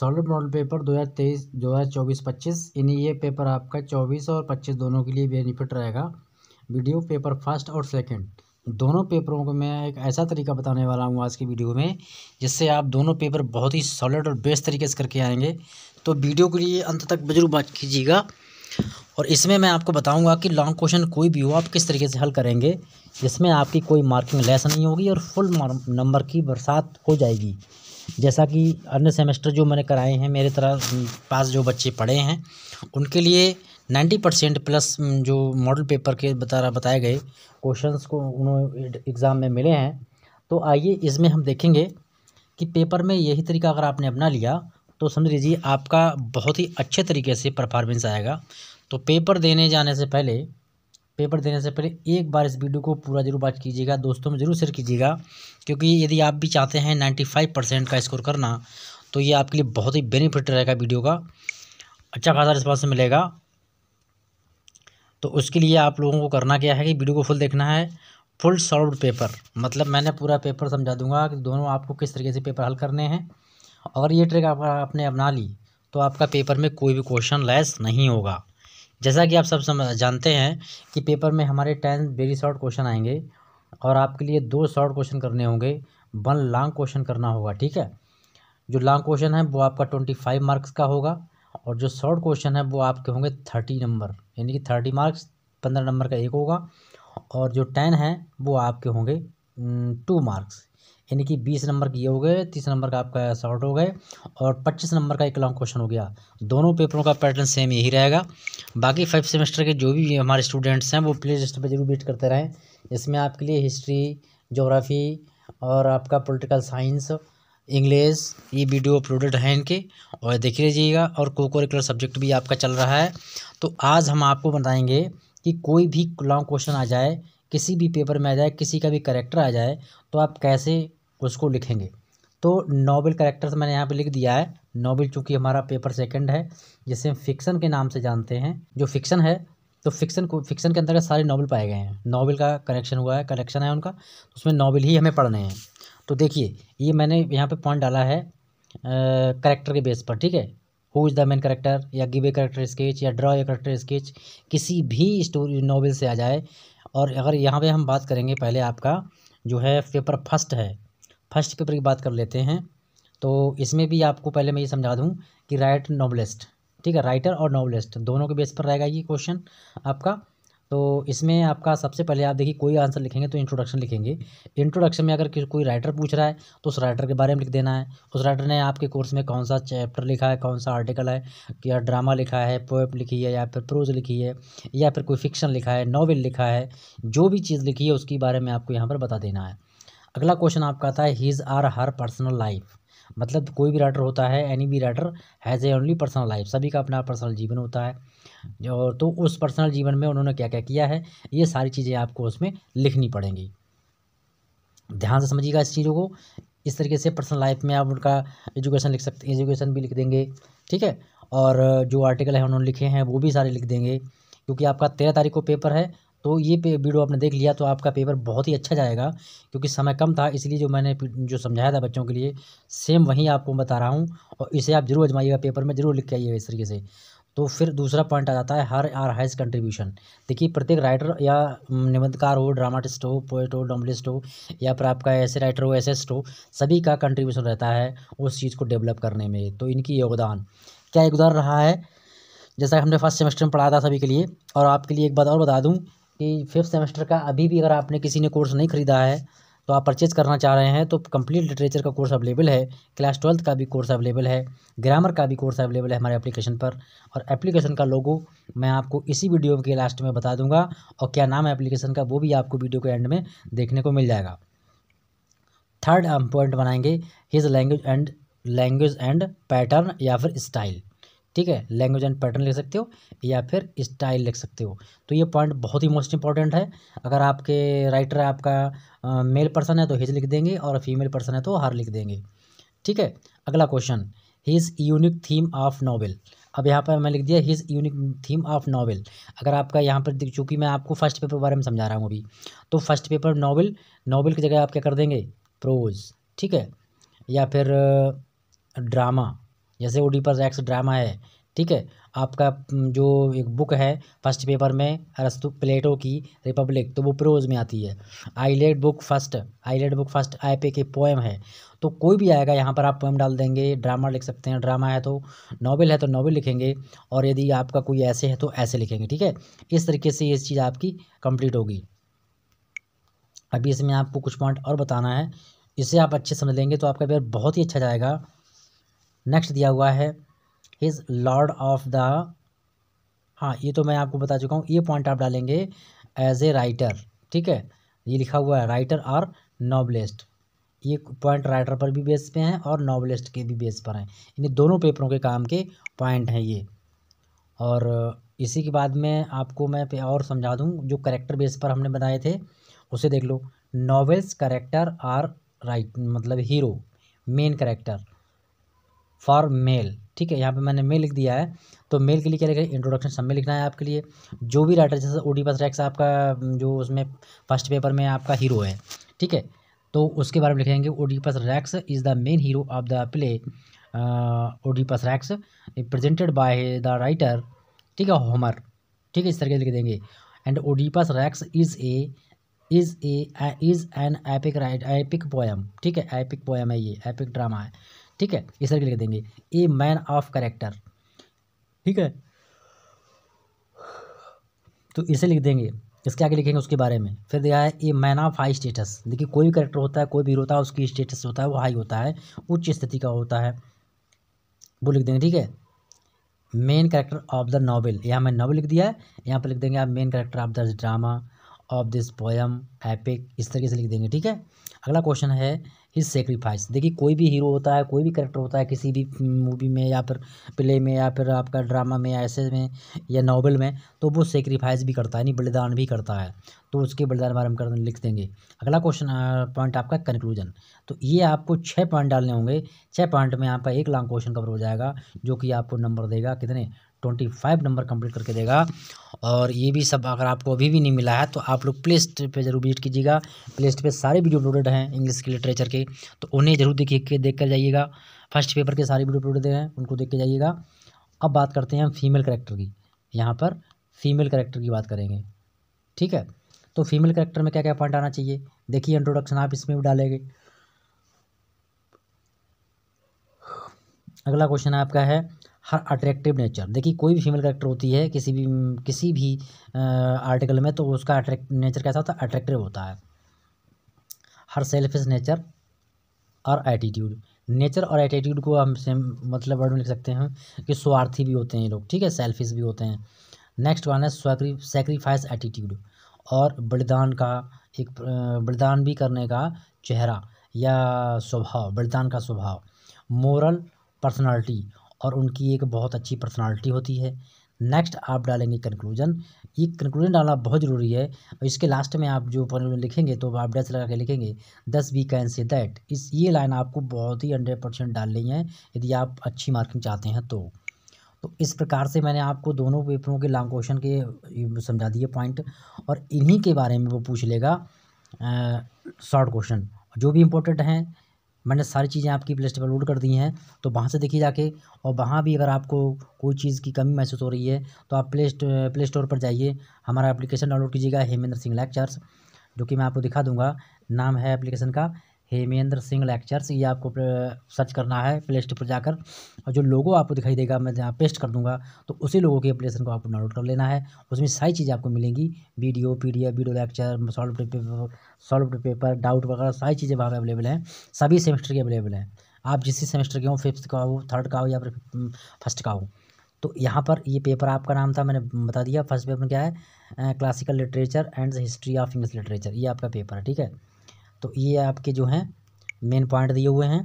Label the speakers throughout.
Speaker 1: solid model paper 2023 2024 25 यानी ये paper आपका 24 और 25 दोनों के लिए बेनिफिट रहेगा वीडियो पेपर फर्स्ट और सेकंड दोनों पेपरों को मैं एक ऐसा तरीका बताने वाला हूँ आज की वीडियो में जिससे आप दोनों पेपर बहुत ही सॉलिड और बेस्ट तरीके से करके आएंगे तो वीडियो के लिए अंत तक जरूर बात कीजिएगा और इसमें मैं आपको बताऊंगा कि लॉन्ग क्वेश्चन कोई भी हो आप किस तरीके से हल करेंगे जिसमें आपकी कोई मार्किंग लेस नहीं होगी और फुल नंबर की बरसात हो जाएगी जैसा कि अन्य सेमेस्टर जो मैंने कराए हैं मेरे तरह पास जो बच्चे पढ़े हैं उनके लिए नाइन्टी परसेंट प्लस जो मॉडल पेपर के बता बताए गए क्वेश्चंस को उन्होंने एग्ज़ाम में मिले हैं तो आइए इसमें हम देखेंगे कि पेपर में यही तरीका अगर आपने अपना लिया तो समझ लीजिए आपका बहुत ही अच्छे तरीके से परफॉर्मेंस आएगा तो पेपर देने जाने से पहले पेपर देने से पहले एक बार इस वीडियो को पूरा जरूर वॉच कीजिएगा दोस्तों में ज़रूर शेयर कीजिएगा क्योंकि यदि आप भी चाहते हैं नाइन्टी फाइव परसेंट का स्कोर करना तो ये आपके लिए बहुत ही बेनिफिट रहेगा वीडियो का अच्छा खासा रिस्पॉन्स मिलेगा तो उसके लिए आप लोगों को करना क्या है कि वीडियो को फुल देखना है फुल सॉल्व पेपर मतलब मैंने पूरा पेपर समझा दूंगा कि दोनों आपको किस तरीके से पेपर हल करने हैं अगर ये ट्रिक आप, आपने अपना ली तो आपका पेपर में कोई भी क्वेश्चन लेस नहीं होगा जैसा कि आप सब समझ जानते हैं कि पेपर में हमारे टेन वेरी शॉर्ट क्वेश्चन आएंगे और आपके लिए दो शॉर्ट क्वेश्चन करने होंगे वन लॉन्ग क्वेश्चन करना होगा ठीक है जो लॉन्ग क्वेश्चन है वो आपका ट्वेंटी फाइव मार्क्स का होगा और जो शॉर्ट क्वेश्चन है वो आपके होंगे थर्टी नंबर यानी कि थर्टी मार्क्स पंद्रह नंबर का एक होगा और जो टेन है वो आपके होंगे टू मार्क्स यानी कि बीस नंबर के ये हो गए तीस नंबर का आपका शॉर्ट हो गए और पच्चीस नंबर का एक लॉन्ग क्वेश्चन हो गया दोनों पेपरों का पैटर्न सेम यही रहेगा बाकी फाइव सेमेस्टर के जो भी हमारे स्टूडेंट्स हैं वो प्ले लिस्ट पर जरूर वेट करते रहें इसमें आपके लिए हिस्ट्री जोग्राफ़ी और आपका पोलिटिकल साइंस इंग्लिश ये वीडियो अपलोडेड हैं इनके और देख लीजिएगा और को कोरिकुलर सब्जेक्ट भी आपका चल रहा है तो आज हम आपको बताएंगे कि कोई भी लॉन्ग क्वेश्चन आ जाए किसी भी पेपर में आ जाए किसी का भी करेक्टर आ जाए तो आप कैसे उसको लिखेंगे तो नॉबल करेक्टर्स मैंने यहाँ पे लिख दिया है नॉबल चूँकि हमारा पेपर सेकंड है जिसे हम फिक्सन के नाम से जानते हैं जो फिक्सन है तो फिक्सन को फिक्सन के अंतर्गत सारे नॉबल पाए गए हैं नॉबल का कनेक्शन हुआ है कलेक्शन है उनका तो उसमें नॉबल ही हमें पढ़ने हैं तो देखिए ये मैंने यहाँ पर पॉइंट डाला है करेक्टर के बेस पर ठीक है who is the main character या गिव ए करेक्टर स्केच या ड्रॉ ए करेक्टर स्केच किसी भी स्टोरी नॉवल से आ जाए और अगर यहाँ पे हम बात करेंगे पहले आपका जो है पेपर फर्स्ट है फर्स्ट पेपर की बात कर लेते हैं तो इसमें भी आपको पहले मैं ये समझा दूँ कि राइट नॉवलिस्ट ठीक है राइटर और नॉवलिस्ट दोनों के बेस पर रहेगा ये क्वेश्चन आपका तो इसमें आपका सबसे पहले आप देखिए कोई आंसर लिखेंगे तो इंट्रोडक्शन लिखेंगे इंट्रोडक्शन में अगर कोई राइटर पूछ रहा है तो उस राइटर के बारे में लिख देना है उस राइटर ने आपके कोर्स में कौन सा चैप्टर लिखा है कौन सा आर्टिकल है या ड्रामा लिखा है पोएट लिखी है या फिर प्रोज लिखी है या फिर कोई फिक्शन लिखा है नॉवल लिखा है जो भी चीज़ लिखी है उसके बारे में आपको यहाँ पर बता देना है अगला क्वेश्चन आपका आता है his or her personal life मतलब कोई भी राइटर होता है एनी भी writer has a only personal life सभी का अपना पर्सनल जीवन होता है और तो उस पर्सनल जीवन में उन्होंने क्या क्या किया है ये सारी चीज़ें आपको उसमें लिखनी पड़ेंगी ध्यान से समझिएगा इस चीज़ों को इस तरीके से पर्सनल लाइफ में आप उनका एजुकेशन लिख सकते एजुकेशन भी लिख देंगे ठीक है और जो आर्टिकल है उन्होंने लिखे हैं वो भी सारे लिख देंगे क्योंकि आपका तेरह तारीख को पेपर है तो ये पे वीडियो आपने देख लिया तो आपका पेपर बहुत ही अच्छा जाएगा क्योंकि समय कम था इसलिए जो मैंने जो समझाया था बच्चों के लिए सेम वही आपको बता रहा हूँ और इसे आप जरूर आजमाइएगा पेपर में जरूर लिख के आइएगा इस तरीके से तो फिर दूसरा पॉइंट आ जाता है हर आर हाइज कंट्रीब्यूशन देखिए प्रत्येक राइटर या निबंधकार हो ड्रामाटिस्ट हो पोइट हो डॉमलिस्ट हो या फिर आपका ऐसे राइटर हो एसेस्ट हो सभी का कंट्रीब्यूशन रहता है उस चीज़ को डेवलप करने में तो इनकी योगदान क्या योगदान रहा है जैसा हमने फर्स्ट सेमेस्टर में पढ़ा था सभी के लिए और आपके लिए एक बात और बता दूँ कि फिफ्थ सेमेस्टर का अभी भी अगर आपने किसी ने कोर्स नहीं ख़रीदा है तो आप परचेज़ करना चाह रहे हैं तो कंप्लीट लिटरेचर का कोर्स अवेलेबल है क्लास ट्वेल्थ का भी कोर्स अवेलेबल है ग्रामर का भी कोर्स अवेलेबल है हमारे एप्लीकेशन पर और एप्लीकेशन का लोगो मैं आपको इसी वीडियो के लास्ट में बता दूंगा और क्या नाम है एप्लीकेशन का वो भी आपको वीडियो के एंड में देखने को मिल जाएगा थर्ड हम पॉइंट बनाएंगे his language and language and pattern या फिर स्टाइल ठीक है लैंग्वेज एंड पैटर्न लिख सकते हो या फिर स्टाइल लिख सकते हो तो ये पॉइंट बहुत ही मोस्ट इंपॉर्टेंट है अगर आपके राइटर आपका मेल पर्सन है तो हिज लिख देंगे और फीमेल पर्सन है तो हर लिख देंगे ठीक है अगला question his unique theme of novel अब यहाँ पर मैं लिख दिया his unique theme of novel अगर आपका यहाँ पर दिख चूँकि मैं आपको फर्स्ट पेपर के बारे में समझा रहा हूँ अभी तो फर्स्ट पेपर नॉवल नॉवल की जगह आप क्या कर देंगे प्रोज ठीक है या फिर ड्रामा जैसे ओडिपस रैक्स ड्रामा है ठीक है आपका जो एक बुक है फर्स्ट पेपर में अरस्तु प्लेटो की रिपब्लिक तो वो प्रोज में आती है Iliad book first Iliad book first आई पे के पोएम है तो कोई भी आएगा यहाँ पर आप पोएम डाल देंगे ड्रामा लिख सकते हैं ड्रामा है तो नावल है तो नॉवल लिखेंगे और यदि आपका कोई ऐसे है तो ऐसे लिखेंगे ठीक है इस तरीके से ये चीज़ आपकी कंप्लीट होगी अभी इसमें आपको कुछ पॉइंट और बताना है इसे आप अच्छे समझ लेंगे तो आपका पेयर बहुत ही अच्छा जाएगा नेक्स्ट दिया हुआ है हिज लॉर्ड ऑफ द हाँ ये तो मैं आपको बता चुका हूँ ये पॉइंट आप डालेंगे एज ए राइटर ठीक है ये लिखा हुआ है राइटर और नॉवलिस्ट ये पॉइंट राइटर पर भी बेस पे हैं और नॉवलिस्ट के भी बेस पर हैं इन्हें दोनों पेपरों के काम के पॉइंट हैं ये और इसी के बाद में आपको मैं और समझा दूँ जो करेक्टर बेस पर हमने बनाए थे उसे देख लो नॉवेल्स करेक्टर आर राइट मतलब hero main character for male ठीक है यहाँ पे मैंने मेल लिख दिया है तो मेल के लिए क्या लिखा है इंट्रोडक्शन सब में लिखना है आपके लिए जो भी राइटर जैसे ओ डी पास रैक्स आपका जो उसमें फर्स्ट पेपर में आपका हीरो है ठीक है तो उसके बारे में लिखेंगे Oedipus Rex is the main hero of the play Oedipus Rex presented by the writer ठीक है होमर ठीक है इस तरीके से लिख देंगे and Oedipus Rex is a is a is an epic right epic poem ठीक है एपिक पोएम है ये एपिक ड्रामा है ठीक है इस तरह लिख देंगे ए मैन ऑफ करेक्टर ठीक है तो इसे लिख देंगे इसके आगे लिखेंगे उसके बारे में फिर दिया है a man of high status देखिए कोई भी करेक्टर होता है कोई भी होता है उसकी स्टेटस होता है वो हाई होता है उच्च स्थिति का होता है वो लिख देंगे ठीक है main character of the novel यहाँ मैं नावल लिख दिया है यहाँ पर लिख देंगे आप main character of the drama of this poem epic इस तरीके से लिख देंगे ठीक है अगला क्वेश्चन है हिज सेक्रीफाइस देखिए कोई भी हीरो होता है कोई भी करेक्टर होता है किसी भी मूवी में या फिर प्ले में या फिर आपका ड्रामा में या ऐसे में या नावल में तो वो सेक्रीफाइस भी करता है यानी बलिदान भी करता है तो उसके बलिदान बारे में कर लिख देंगे अगला क्वेश्चन पॉइंट आपका कंक्लूजन तो ये आपको छः पॉइंट डालने होंगे छः पॉइंट में आपका एक लॉन्ग क्वेश्चन कवर हो जाएगा जो कि आपको नंबर देगा कितने ट्वेंटी फाइव नंबर कंप्लीट करके देगा और ये भी सब अगर आपको अभी भी नहीं मिला है तो आप लोग प्ले स्ट पर जरूर विजिट कीजिएगा प्ले स्ट पर सारे वीडियो अपलोडेड हैं इंग्लिश के लिटरेचर के तो उन्हें जरूर देखिए देख कर जाइएगा फर्स्ट पेपर के सारे वीडियो अपलोडेड हैं उनको देख के जाइएगा अब बात करते हैं हम फीमेल करेक्टर की यहाँ पर फीमेल करेक्टर की बात करेंगे ठीक है तो फीमेल करेक्टर में क्या क्या पॉइंट आना चाहिए देखिए इंट्रोडक्शन आप इसमें भी डालेंगे अगला क्वेश्चन आपका है हर अट्रैक्टिव नेचर देखिए कोई भी फीमेल करेक्टर होती है किसी भी किसी भी आर्टिकल में तो उसका नेचर कैसा होता है अट्रैक्टिव होता है हर सेल्फिश नेचर और एटीट्यूड नेचर और एटीट्यूड को हम सेम मतलब वर्ड में लिख सकते हैं कि स्वार्थी भी होते हैं लोग ठीक है सेल्फिश भी होते हैं नेक्स्ट वन है सेक्रीफाइस एटीट्यूड और बलिदान का एक बलिदान भी करने का चेहरा या स्वभाव बलिदान का स्वभाव मोरल पर्सनालिटी और उनकी एक बहुत अच्छी पर्सनालिटी होती है नेक्स्ट आप डालेंगे कंक्लूजन ये कंक्लूजन डालना बहुत ज़रूरी है और इसके लास्ट में आप जो लिखेंगे तो आप डैश लगा के लिखेंगे दस वी कैन से दैट इस ये लाइन आपको बहुत ही हंड्रेड परसेंट डालनी है यदि आप अच्छी मार्किंग चाहते हैं तो तो इस प्रकार से मैंने आपको दोनों पेपरों के लॉन्ग क्वेश्चन के समझा दिए पॉइंट और इन्हीं के बारे में वो पूछ लेगा शॉर्ट क्वेश्चन जो भी इम्पोर्टेंट हैं मैंने सारी चीज़ें आपकी प्ले स्टोर पर लोड कर दी हैं तो वहाँ से देखिए जाके और वहाँ भी अगर आपको कोई चीज़ की कमी महसूस हो रही है तो आप प्ले प्ले स्टोर पर जाइए हमारा एप्लीकेशन डाउनलोड कीजिएगा हेमेंद्र सिंह लेक्चर्स जो कि मैं आपको दिखा दूंगा नाम है एप्लीकेशन का हेमेंद्र सिंह लेक्चर्स ये आपको सर्च करना है प्ले स्टोर पर जाकर और जो लोगो आपको दिखाई देगा मैं जहाँ पेस्ट कर दूंगा तो उसी लोगों की एप्लीकेशन को आपको डाउनलोड कर लेना है उसमें सारी चीज़ें आपको मिलेंगी video P D F video lecture solve paper solve paper doubt वगैरह सारी चीज़ें वहाँ पर अवेलेबल हैं सभी सेमेस्टर के अवेलेबल हैं आप जिस सेमेस्टर के हों फिफ्थ का हो थर्ड का हो या फिर फर्स्ट का हो तो यहाँ पर ये पेपर आपका नाम था मैंने बता दिया फर्स्ट पेपर क्या है classical literature and history of English literature ये आपका पेपर है ठीक है तो ये आपके जो हैं मेन पॉइंट दिए हुए हैं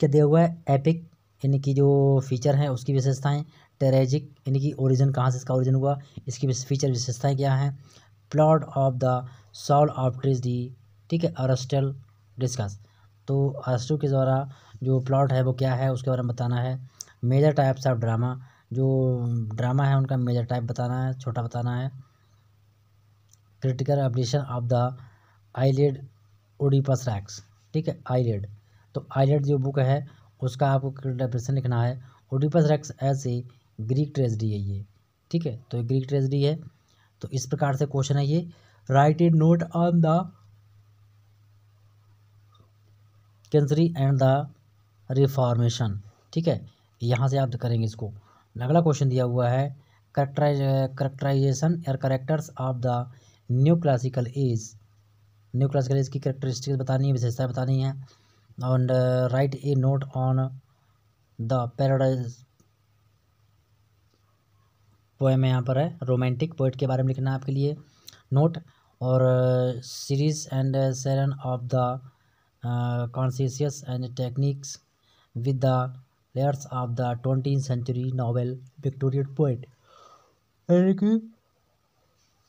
Speaker 1: क्या दिया हुआ है एपिक यानी कि जो फीचर हैं उसकी विशेषताएं टेरेजिक यानी कि ओरिजिन कहाँ से इसका ओरिजिन हुआ इसकी फीचर विशेषताएं क्या हैं plot of the soul of tragedy ठीक है अरस्टल डिस्कस तो अरस्टल के द्वारा जो प्लॉट है वो क्या है उसके बारे में बताना है मेजर टाइप्स ऑफ ड्रामा जो ड्रामा है उनका मेजर टाइप बताना है छोटा बताना है critical evaluation of the Iliad Oedipus Rex ठीक है आईलेड तो आईलेड जो बुक है उसका आपको क्रिटिकल लिखना है Oedipus Rex a Greek tragedy है ये ठीक है तो ग्रीक ट्रेजडी है तो इस प्रकार से क्वेश्चन है ये write a note on the कैंसरी एंड द रिफॉर्मेशन ठीक है यहाँ से आप करेंगे इसको अगला क्वेश्चन दिया हुआ है characterize characterization or characters of the new classical age new classical age की करेक्टरिस्टिक्स बतानी है विशेषताएँ बतानी uh, है and write a note on the paradise poem यहाँ पर है रोमांटिक पोइट के बारे में लिखना है आपके लिए नोट और series and stream of the conscious and techniques with the layers of the twenty century novel Victorian poet यानी कि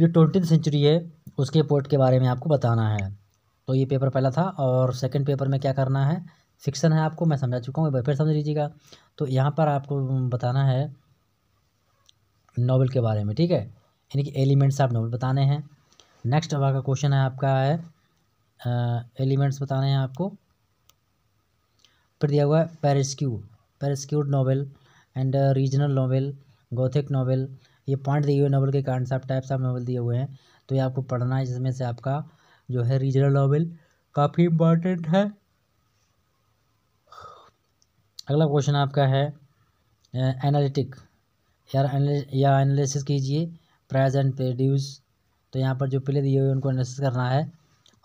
Speaker 1: जो ट्वेंटी सेंचुरी है उसके पोर्ट के बारे में आपको बताना है तो ये पेपर पहला था और सेकंड पेपर में क्या करना है फिक्सन है आपको मैं समझा चुका हूँ फिर समझ लीजिएगा तो यहाँ पर आपको बताना है नावल के बारे में ठीक है यानी कि एलिमेंट्स आप नावल बताने हैं नेक्स्ट अब का क्वेश्चन है आपका है एलिमेंट्स बताने हैं आपको फिर दिया हुआ है picaresque picaresque novel and regional novel gothic novel ये पॉइंट दिए हुए नॉवल के कॉन्सेप्ट टाइप सब नॉवल दिए हुए हैं तो ये आपको पढ़ना है जिसमें से आपका जो है रीजनल नॉवल काफ़ी इम्पॉर्टेंट है अगला क्वेश्चन आपका है एनालिटिक यार या एनालिसिस कीजिए प्राइज एंड प्रोड्यूस तो यहाँ पर जो प्ले दिए हुए उनको एनालिसिस करना है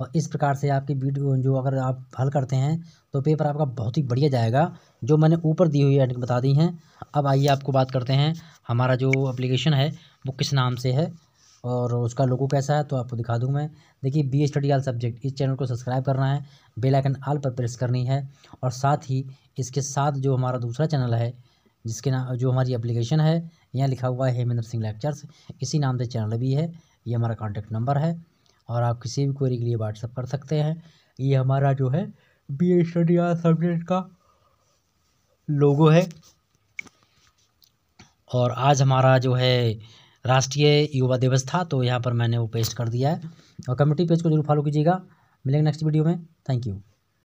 Speaker 1: और इस प्रकार से आपकी वीडियो जो अगर आप हल करते हैं तो पेपर आपका बहुत ही बढ़िया जाएगा जो मैंने ऊपर दी हुई एडिंग बता दी हैं अब आइए आपको बात करते हैं हमारा जो अप्लीकेशन है वो किस नाम से है और उसका लोगो कैसा है तो आपको दिखा दूँ मैं देखिए बी स्टडी आल सब्जेक्ट इस चैनल को सब्सक्राइब करना है बेल आइकन आल पर प्रेस करनी है और साथ ही इसके साथ जो हमारा दूसरा चैनल है जिसके नाम जो हमारी एप्लीकेशन है यहाँ लिखा हुआ है हेमेंद्र सिंह लेक्चर्स इसी नाम से चैनल भी है ये हमारा कॉन्टैक्ट नंबर है और आप किसी भी क्वेरी के लिए व्हाट्सअप कर सकते हैं ये हमारा जो है बी स्टडी सब्जेक्ट का लोगो है और आज हमारा जो है राष्ट्रीय युवा दिवस था तो यहाँ पर मैंने वो पेस्ट कर दिया है और कमेटी पेज को जरूर फॉलो कीजिएगा मिलेंगे नेक्स्ट वीडियो में थैंक यू